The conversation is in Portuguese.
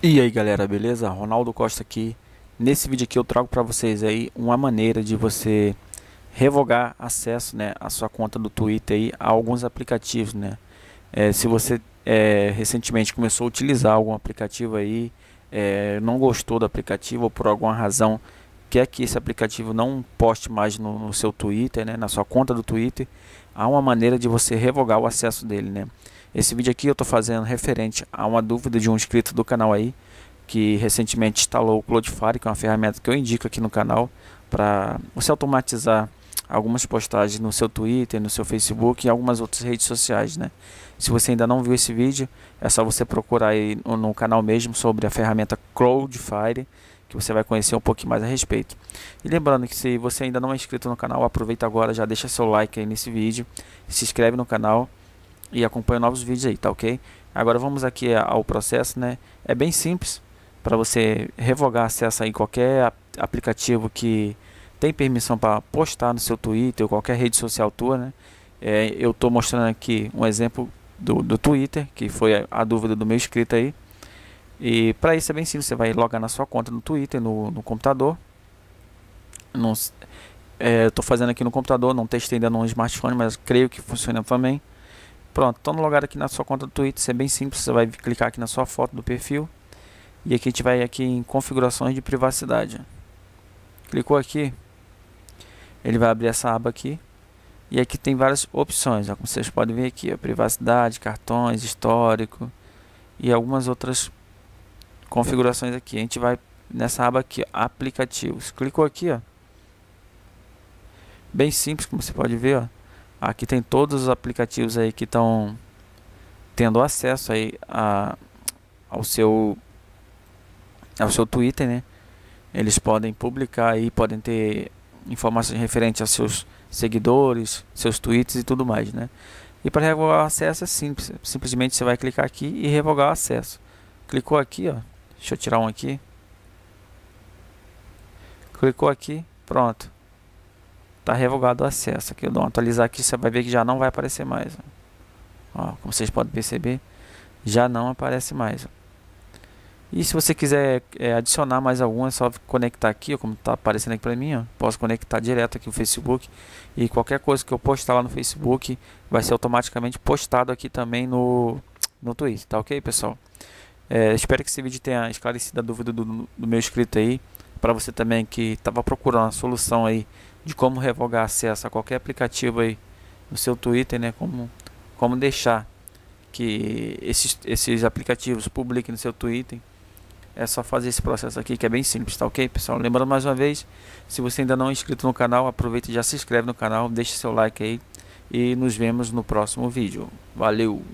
E aí galera, beleza? Ronaldo Costa aqui. Nesse vídeo aqui eu trago para vocês aí uma maneira de você revogar acesso né, à sua conta do Twitter aí, a alguns aplicativos. Né? É, se você é, recentemente começou a utilizar algum aplicativo aí, é, não gostou do aplicativo ou por alguma razão quer que esse aplicativo não poste mais no, no, seu Twitter, né, na sua conta do Twitter, há uma maneira de você revogar o acesso dele, né? Esse vídeo aqui eu estou fazendo referente a uma dúvida de um inscrito do canal aí, que recentemente instalou o Cloudflare, que é uma ferramenta que eu indico aqui no canal, para você automatizar algumas postagens no seu Twitter, no seu Facebook e algumas outras redes sociais, né? Se você ainda não viu esse vídeo, é só você procurar aí no, no canal mesmo sobre a ferramenta Cloudflare que você vai conhecer um pouquinho mais a respeito. E lembrando que se você ainda não é inscrito no canal, aproveita agora, já deixa seu like aí nesse vídeo, se inscreve no canal e acompanha novos vídeos aí, tá ok? Agora vamos aqui ao processo, né? É bem simples para você revogar acesso aí em qualquer aplicativo que tem permissão para postar no seu Twitter ou qualquer rede social tua, né? É, eu estou mostrando aqui um exemplo do, do Twitter, que foi a, a dúvida do meu inscrito aí. E para isso é bem simples, você vai logar na sua conta no Twitter, no, no computador. Não, é, eu estou fazendo aqui no computador, não testei ainda no smartphone, mas creio que funciona também. Pronto, então logado aqui na sua conta do Twitter, isso é bem simples, você vai clicar aqui na sua foto do perfil. E aqui a gente vai aqui em configurações de privacidade. Clicou aqui, ele vai abrir essa aba aqui. E aqui tem várias opções, ó, como vocês podem ver aqui, ó, privacidade, cartões, histórico e algumas outras configurações aqui. A gente vai nessa aba aqui, aplicativos. Clicou aqui, ó. Bem simples, como você pode ver, ó. Aqui tem todos os aplicativos aí que estão tendo acesso aí a, ao seu ao seu Twitter, né? Eles podem publicar aí, podem ter informações referentes aos seus seguidores, seus tweets e tudo mais, né? E para revogar o acesso é simples, simplesmente você vai clicar aqui e revogar o acesso. Clicou aqui, ó, Deixa eu tirar um aqui. Clicou aqui, pronto. Tá revogado o acesso. Aqui eu dou um atualizar aqui, você vai ver que já não vai aparecer mais. Ó, como vocês podem perceber, já não aparece mais. E se você quiser é, adicionar mais alguma, é só conectar aqui, como está aparecendo aqui para mim. Ó, posso conectar direto aqui o Facebook. E qualquer coisa que eu postar lá no Facebook vai ser automaticamente postado aqui também no, no Twitter, tá ok, pessoal? É, espero que esse vídeo tenha esclarecido a dúvida do, do meu inscrito aí. Para você também que estava procurando uma solução aí de como revogar acesso a qualquer aplicativo aí no seu Twitter, né? Como, como deixar que esses, esses aplicativos publiquem no seu Twitter. É só fazer esse processo aqui que é bem simples, tá ok, pessoal? Lembrando mais uma vez, se você ainda não é inscrito no canal, aproveita e já se inscreve no canal, deixa seu like aí e nos vemos no próximo vídeo. Valeu!